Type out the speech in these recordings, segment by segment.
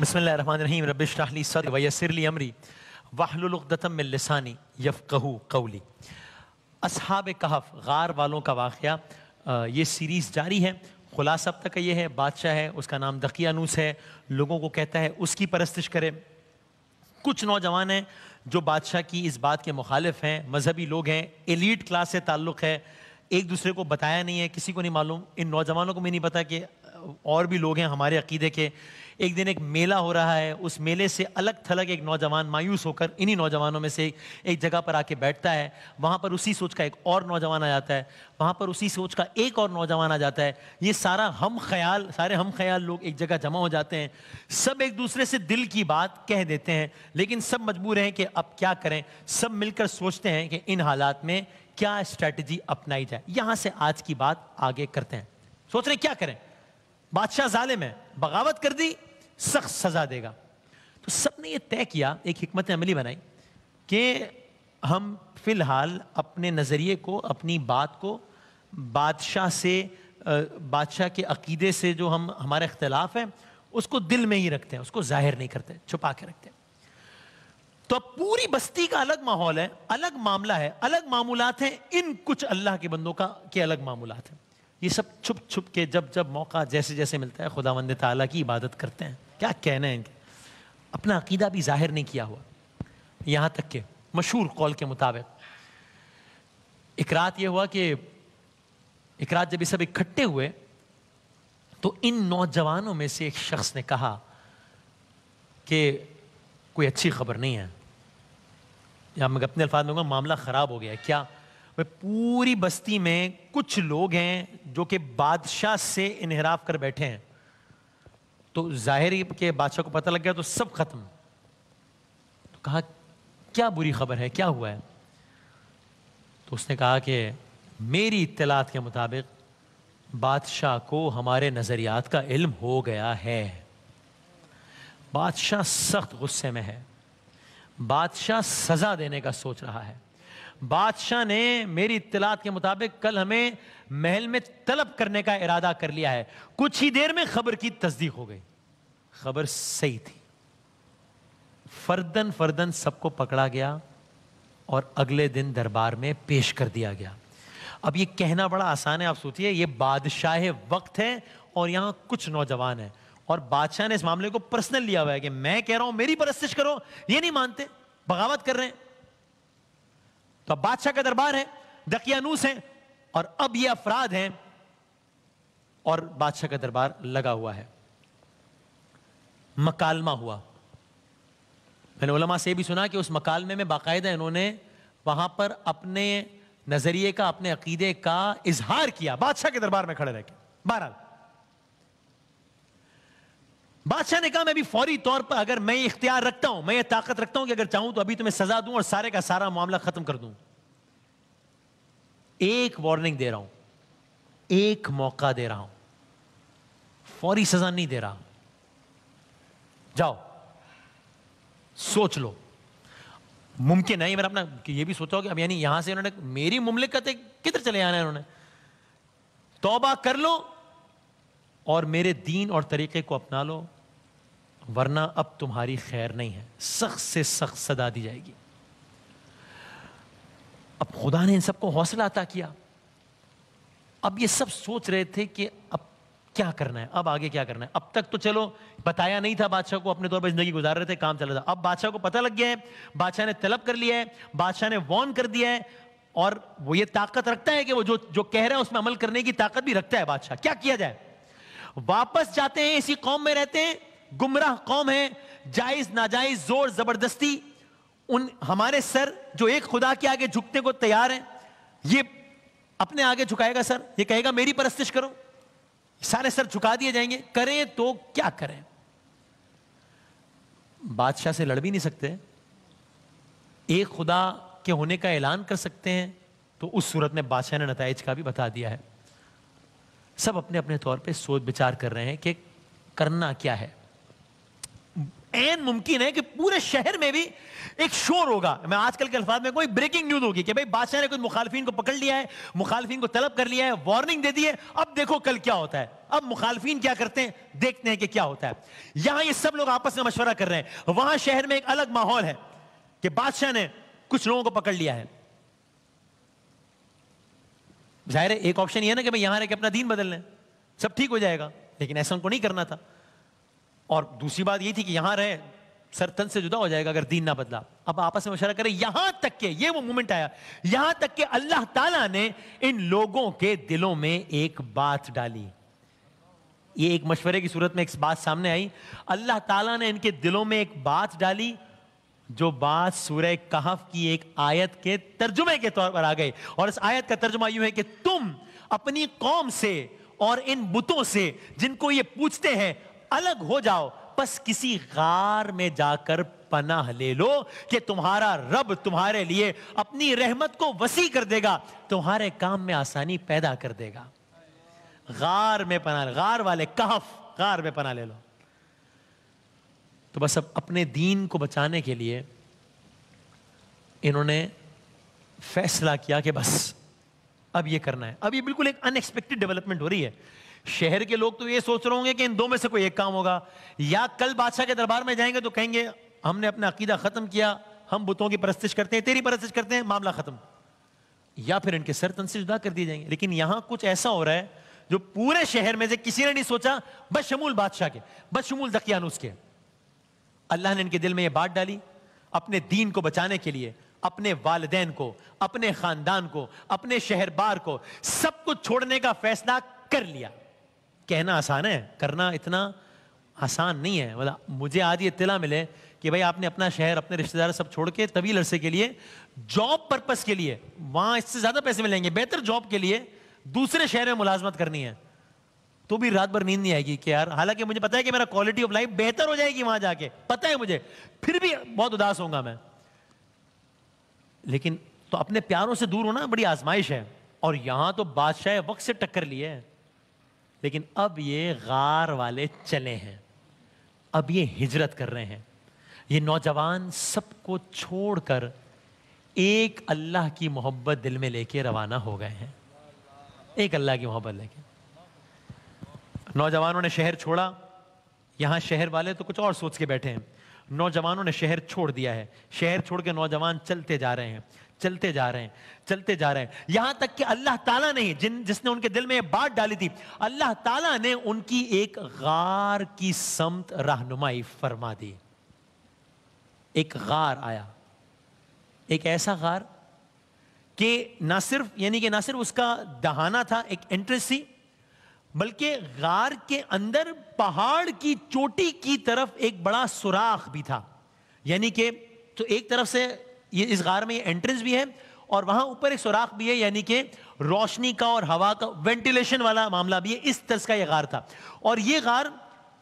बसमीम रबली सद वसरली अमरी वाहलुलदतम लसानी यफ़ू कौली असहाब कहफ़ गार वालों का वाक़ ये सीरीज़ जारी है खुलासा अब तक का ये है बादशाह है उसका नाम दकियानूस है लोगों को कहता है उसकी परस्तिश करें कुछ नौजवान हैं जो बादशाह की इस बात के मुखालिफ हैं मजहबी लोग हैं एलिट क्लास से ताल्लुक़ है एक दूसरे को बताया नहीं है किसी को नहीं मालूम इन नौजवानों को भी नहीं पता कि और भी लोग हैं हमारे अकीदे के एक दिन एक मेला हो रहा है उस मेले से अलग थलग एक नौजवान मायूस होकर इन्हीं नौजवानों में से एक जगह पर आके बैठता है वहाँ पर उसी सोच का एक और नौजवान आ जाता है वहाँ पर उसी सोच का एक और नौजवान आ जाता है ये सारा हम ख्याल सारे हम ख्याल लोग एक जगह जमा हो जाते हैं सब एक दूसरे से दिल की बात कह देते हैं लेकिन सब मजबूर हैं कि अब क्या करें सब मिलकर सोचते हैं कि इन हालात में क्या स्ट्रैटेजी अपनाई जाए यहाँ से आज की बात आगे करते हैं सोच रहे क्या करें बादशाह जालिम है बगावत कर दी सख्त सजा देगा तो सब ने ये तय किया एक हमत अमली बनाई कि हम फिलहाल अपने नज़रिए को अपनी बात को बादशाह से बादशाह के अकीदे से जो हम हमारा इख्तलाफ है उसको दिल में ही रखते हैं उसको जाहिर नहीं करते छुपा के रखते हैं तो अब पूरी बस्ती का अलग माहौल है अलग मामला है अलग मामूलात हैं इन कुछ अल्लाह के बंदों का के अलग मामूलात हैं ये सब छुप छुप के जब जब मौका जैसे जैसे मिलता है खुदा वंद ताला की इबादत करते हैं क्या कहना है इनके अपना अकीदा भी जाहिर नहीं किया हुआ यहाँ तक के मशहूर कॉल के मुताबिक एक रात ये हुआ कि एक रात जब ये सब इकट्ठे हुए तो इन नौजवानों में से एक शख्स ने कहा कि कोई अच्छी खबर नहीं है या मैं अपने अल्फाज में कहूँगा मामला ख़राब हो गया क्या वे पूरी बस्ती में कुछ लोग हैं जो कि बादशाह से इनहराफ कर बैठे हैं तो जाहिर के बादशाह को पता लग गया तो सब खत्म तो कहा क्या बुरी खबर है क्या हुआ है तो उसने कहा कि मेरी इतलात के मुताबिक बादशाह को हमारे नज़रियात का इल्म हो गया है बादशाह सख्त गुस्से में है बादशाह सज़ा देने का सोच रहा है बादशाह ने मेरी इतलात के मुताबिक कल हमें महल में तलब करने का इरादा कर लिया है कुछ ही देर में खबर की तस्दीक हो गई खबर सही थी फर्दन फर्दन सबको पकड़ा गया और अगले दिन दरबार में पेश कर दिया गया अब ये कहना बड़ा आसान है आप सोचिए ये बादशाह वक्त है और यहां कुछ नौजवान है और बादशाह ने इस मामले को पर्सनल लिया हुआ है कि मैं कह रहा हूं मेरी परस्तिश करो ये नहीं मानते बगावत कर रहे हैं तो अब बादशाह का दरबार है दकियानूस है और अब ये अफराद हैं और बादशाह का दरबार लगा हुआ है मकालमा हुआ मैंने उलमा से भी सुना कि उस मकालमे में बाकायदा इन्होंने वहां पर अपने नजरिए का अपने अकीदे का इजहार किया बादशाह के दरबार में खड़े रह के बहरहाल बादशाह ने कहा मैं भी फौरी तौर पर अगर मैं इख्तियार रखता हूं मैं ये ताकत रखता हूं कि अगर चाहूं तो अभी तुम्हें तो सजा दूं और सारे का सारा मामला खत्म कर दूं एक वार्निंग दे रहा हूं एक मौका दे रहा हूं फौरी सजा नहीं दे रहा जाओ सोच लो मुमकिन है मेरा अपना कि ये भी सोचा कि अब यानी यहां से उन्होंने मेरी मुमलिकत किधर चले आना है उन्होंने तौबा कर लो और मेरे दीन और तरीके को अपना लो वरना अब तुम्हारी खैर नहीं है सख्त से सख्त सदा दी जाएगी अब खुदा ने इन सबको हौसला अता किया अब ये सब सोच रहे थे कि अब क्या करना है अब आगे क्या करना है अब तक तो चलो बताया नहीं था बादशाह को अपने तौर पर जिंदगी गुजार रहे थे काम चल रहा था अब बादशाह को पता लग गया है बादशाह ने तलब कर लिया है बादशाह ने वॉन कर दिया है और वो ये ताकत रखता है कि वो जो जो कह रहा है उसमें अमल करने की ताकत भी रखता है बादशाह क्या किया जाए वापस जाते हैं इसी कौम में रहते हैं गुमराह कौम है जायज नाजायज जोर जबरदस्ती उन हमारे सर जो एक खुदा के आगे झुकने को तैयार हैं ये अपने आगे झुकाएगा सर ये कहेगा मेरी परस्तिश करो सारे सर झुका दिए जाएंगे करें तो क्या करें बादशाह से लड़ भी नहीं सकते एक खुदा के होने का ऐलान कर सकते हैं तो उस सूरत में बादशाह ने नतज का भी बता दिया है सब अपने अपने तौर पे सोच विचार कर रहे हैं कि करना क्या है एन मुमकिन है कि पूरे शहर में भी एक शोर होगा मैं आजकल के अल्फाज में कोई ब्रेकिंग न्यूज होगी कि भाई बादशाह ने कुछ मुखालफी को पकड़ लिया है मुखालफी को तलब कर लिया है वार्निंग दे दी है अब देखो कल क्या होता है अब मुखालफिन क्या करते हैं देखते हैं कि क्या होता है यहां ये सब लोग आपस में मशवरा कर रहे हैं वहां शहर में एक अलग माहौल है कि बादशाह ने कुछ लोगों को पकड़ लिया है जाहिर है एक ऑप्शन यह ना कि भाई यहां रहकर अपना दीन बदल लें सब ठीक हो जाएगा लेकिन ऐसा उनको नहीं करना था और दूसरी बात ये थी कि यहां रहे सर तन से जुदा हो जाएगा अगर दीन ना बदला अब आपस में मशा करें यहां तक के ये वो मूवमेंट आया यहां तक के अल्लाह ताला ने इन लोगों के दिलों में एक बात डाली ये एक मशवरे की सूरत में एक बात सामने आई अल्लाह ताला ने इनके दिलों में एक बात डाली जो बात सूर्य कहफ की एक आयत के तर्जुमे के तौर पर आ गई और इस आयत का तर्जुमा यूं है कि तुम अपनी कौम से और इन बुतों से जिनको ये पूछते हैं अलग हो जाओ बस किसी गार में जाकर पनाह ले लो कि तुम्हारा रब तुम्हारे लिए अपनी रहमत को वसी कर देगा तुम्हारे काम में आसानी पैदा कर देगा गार में पना गार वाले कहफ गार में पना ले लो तो बस अब अपने दीन को बचाने के लिए इन्होंने फैसला किया कि बस अब ये करना है अब ये बिल्कुल एक अनएक्सपेक्टेड डेवलपमेंट हो रही है शहर के लोग तो ये सोच रहे होंगे कि इन दो में से कोई एक काम होगा या कल बादशाह के दरबार में जाएंगे तो कहेंगे हमने अपना अकीदा खत्म किया हम बुतों की परस्तिश करते हैं तेरी परस्तिश करते हैं मामला खत्म या फिर इनके सर तन से जुदा कर दिए जाएंगे लेकिन यहां कुछ ऐसा हो रहा है जो पूरे शहर में से किसी ने नहीं सोचा बशमूल बादशाह के बशमूल दकियानुस के अल्लाह ने इनके दिल में यह बात डाली अपने दीन को बचाने के लिए अपने वालदेन को अपने खानदान को अपने शहरबार को सब कुछ छोड़ने का फैसला कर लिया कहना आसान है करना इतना आसान नहीं है मतलब मुझे आज ये इतला मिले कि भाई आपने अपना शहर अपने रिश्तेदार सब छोड़ के तभी अरसे के लिए जॉब पर्पस के लिए वहां इससे ज़्यादा पैसे मिलेंगे बेहतर जॉब के लिए दूसरे शहर में मुलाजमत करनी है तो भी रात भर नींद नहीं आएगी कि यार हालांकि मुझे पता है कि मेरा क्वालिटी ऑफ लाइफ बेहतर हो जाएगी वहां जाके पता है मुझे फिर भी बहुत उदास होगा मैं लेकिन तो अपने प्यारों से दूर होना बड़ी आजमाइश है और यहां तो बादशाह वक्त से टक्कर लिए है लेकिन अब ये गार वाले चले हैं अब ये हिजरत कर रहे हैं ये नौजवान सबको छोड़कर एक अल्लाह की मोहब्बत दिल में लेके रवाना हो गए हैं एक अल्लाह की मोहब्बत लेके नौजवानों ने शहर छोड़ा यहां शहर वाले तो कुछ और सोच के बैठे हैं नौजवानों ने शहर छोड़ दिया है शहर छोड़ के नौजवान चलते जा रहे हैं चलते जा रहे हैं चलते जा रहे हैं यहां तक कि अल्लाह ताला ने जिन जिसने उनके दिल में ये बात डाली थी अल्लाह ताला ने उनकी एक गार की समत रहनुमाई फरमा दी एक गार आया एक ऐसा गार कि ना सिर्फ यानी कि ना सिर्फ उसका दहाना था एक एंट्रेंस थी बल्कि गार के अंदर पहाड़ की चोटी की तरफ एक बड़ा सुराख भी था यानी कि तो एक तरफ से ये इस गार में ये एंट्रेंस भी है और वहां ऊपर एक सुराख भी है यानी कि रोशनी का और हवा का वेंटिलेशन वाला मामला भी है इस तरह का ये गार था और ये गार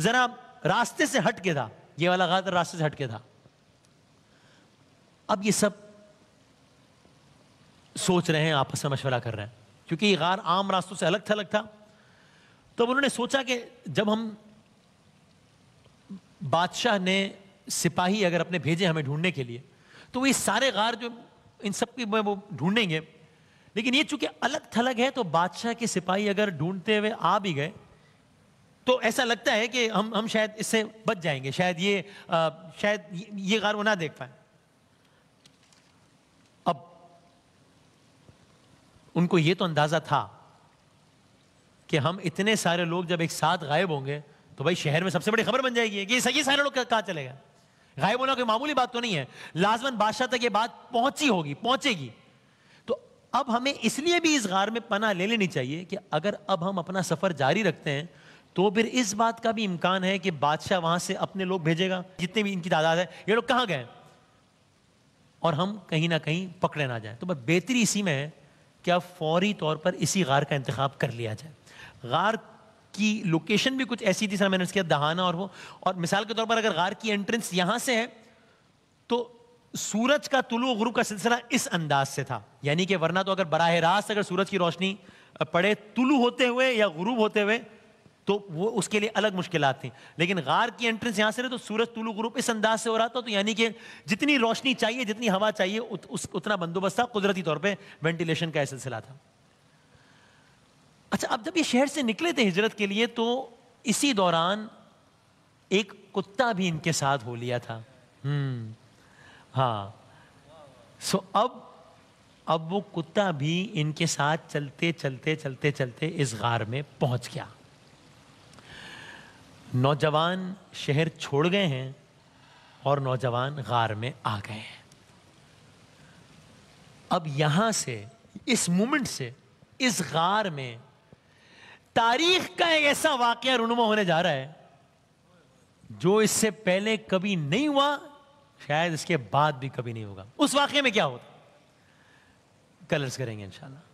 जरा रास्ते से हट के था ये वाला गार तो रास्ते से हट के था अब ये सब सोच रहे हैं आपस में मशवरा कर रहे हैं क्योंकि ये गार आम रास्तों से अलग थलग था तब तो उन्होंने सोचा कि जब हम बादशाह ने सिपाही अगर अपने भेजे हमें ढूंढने के लिए तो ये सारे गार जो इन सब की वो ढूंढेंगे लेकिन ये चूंकि अलग थलग है तो बादशाह के सिपाही अगर ढूंढते हुए आ भी गए तो ऐसा लगता है कि हम हम शायद इससे बच जाएंगे शायद ये आ, शायद ये गार वो ना देख पाए अब उनको ये तो अंदाज़ा था कि हम इतने सारे लोग जब एक साथ गायब होंगे तो भाई शहर में सबसे बड़ी खबर बन जाएगी कि ये सही सारे लोग कहाँ चले गए गायब होना कोई मामूली बात तो नहीं है लाजमन बादशाह तक ये बात पहुंची होगी पहुंचेगी तो अब हमें इसलिए भी इस गार में पना ले लेनी चाहिए कि अगर अब हम अपना सफर जारी रखते हैं तो फिर इस बात का भी इम्कान है कि बादशाह वहां से अपने लोग भेजेगा जितने भी इनकी तादाद है ये लोग कहाँ गए और हम कहीं ना कहीं पकड़े ना जाए तो बस बेहतरी इसी में है कि अब फौरी तौर पर इसी गार का इंतखब कर लिया जाए गार की लोकेशन भी कुछ ऐसी थी सर मैंने उसके दहाना और वो और मिसाल के तौर पर अगर गार की एंट्रेंस यहाँ से है तो सूरज का तुलु गुरु का सिलसिला इस अंदाज से था यानी कि वरना तो अगर बराह रास्त अगर सूरज की रोशनी पड़े तुलु होते हुए या गुरूब होते हुए तो वो उसके लिए अलग मुश्किल थी लेकिन गार की एंट्रेंस यहाँ से तो सूरज तुलु ग्रुप इस अंदाज से हो रहा था तो यानी कि जितनी रोशनी चाहिए जितनी हवा चाहिए उत, उस, उतना बंदोबस्त था कुदरती तौर पर वेंटिलेशन का सिलसिला था अच्छा अब जब ये शहर से निकले थे हिजरत के लिए तो इसी दौरान एक कुत्ता भी इनके साथ हो लिया था हम्म हाँ सो अब अब वो कुत्ता भी इनके साथ चलते चलते चलते चलते इस गार में पहुंच गया नौजवान शहर छोड़ गए हैं और नौजवान गार में आ गए हैं अब यहां से इस मोमेंट से इस गार में तारीख का एक ऐसा वाक्य रुनुमा होने जा रहा है जो इससे पहले कभी नहीं हुआ शायद इसके बाद भी कभी नहीं होगा उस वाक्य में क्या होता कलर्स करेंगे इंशाल्लाह